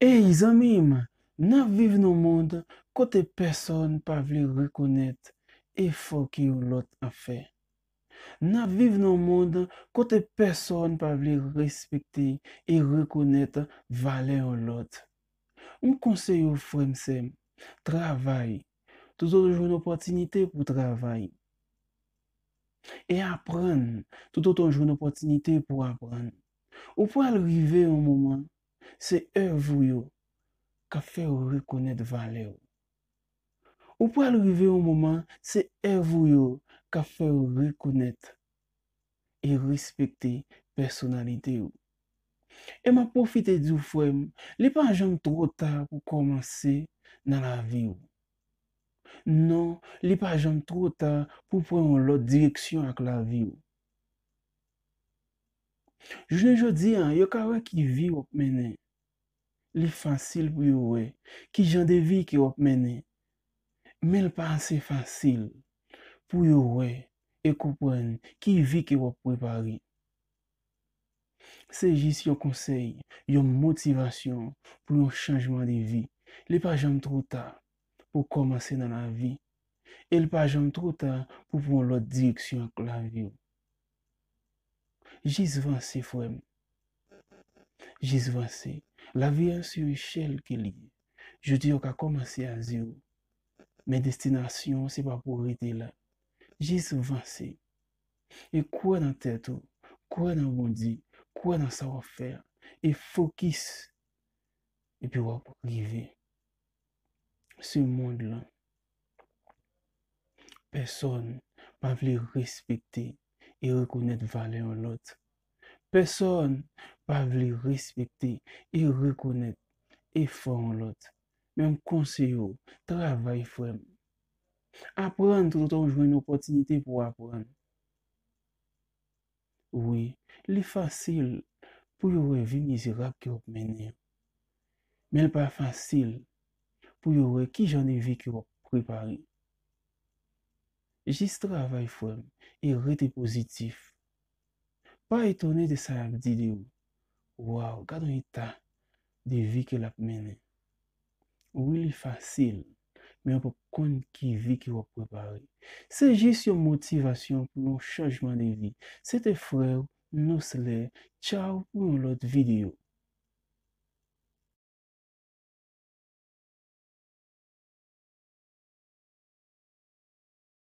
E y zanmim, nan vive nan moun kote person pa vle rekounet e fokye ou lot a fe. Nan vive nan moun kote person pa vle respekti e rekounet vale ou lot. Un konsey ou fremse, travay. Toutoton joun opotinite pou travay. E apran. Toutoton joun opotinite pou apran. Ou pou alrive un mouman. Se evou yo ka fè ou rekounet vale ou. Ou pou alrive ou mouman, se evou yo ka fè ou rekounet e rispekte personalite ou. Eman profite di ou fwem, li pa ajom tro ta pou komanse nan la vi ou. Non, li pa ajom tro ta pou prè ou lot direksyon ak la vi ou. Jounen jodi an, yo kawa ki vi wop mene, li fasil pou yo we, ki jan de vi ki wop mene, men l pa anse fasil pou yo we e koupwen ki vi ki wop prepari. Se jisi yo konsey, yo motivasyon pou nou chanjman de vi, li pa jam tro ta pou komanse nan la vi, e li pa jam tro ta pou pon lot direksyon klavyo. Jis vansi fwem. Jis vansi. La vi ansi yo echel ke li. Je di yo ka komanse a zi yo. Men destinasyon se pa pou rete la. Jis vansi. E kwa nan tetou? Kwa nan wodi? Kwa nan sa wafè? E fokis. E pi wap givè. Se moun la. Person pa vli respektè. e rekonnet vale an lot. Peson pa vle respekte e rekonnet e fon an lot. Men konseyo, travay fwem. Apran tout an jwen opotinite pou apran. Oui, li fasil pou yore vi mizirap ki wap menye. Men pa fasil pou yore ki jan e vik ki wap pripare. Jis travay fwem, e rete pozitif. Pa etone de sa ap didi ou. Waw, gado yi ta, de vi ke lap mene. Ou li fasil, men ap kon ki vi ki wap prepare. Se jis yon motivasyon pou nou chanjman de vi. Se te fwem, nou se le, chanjman de vi.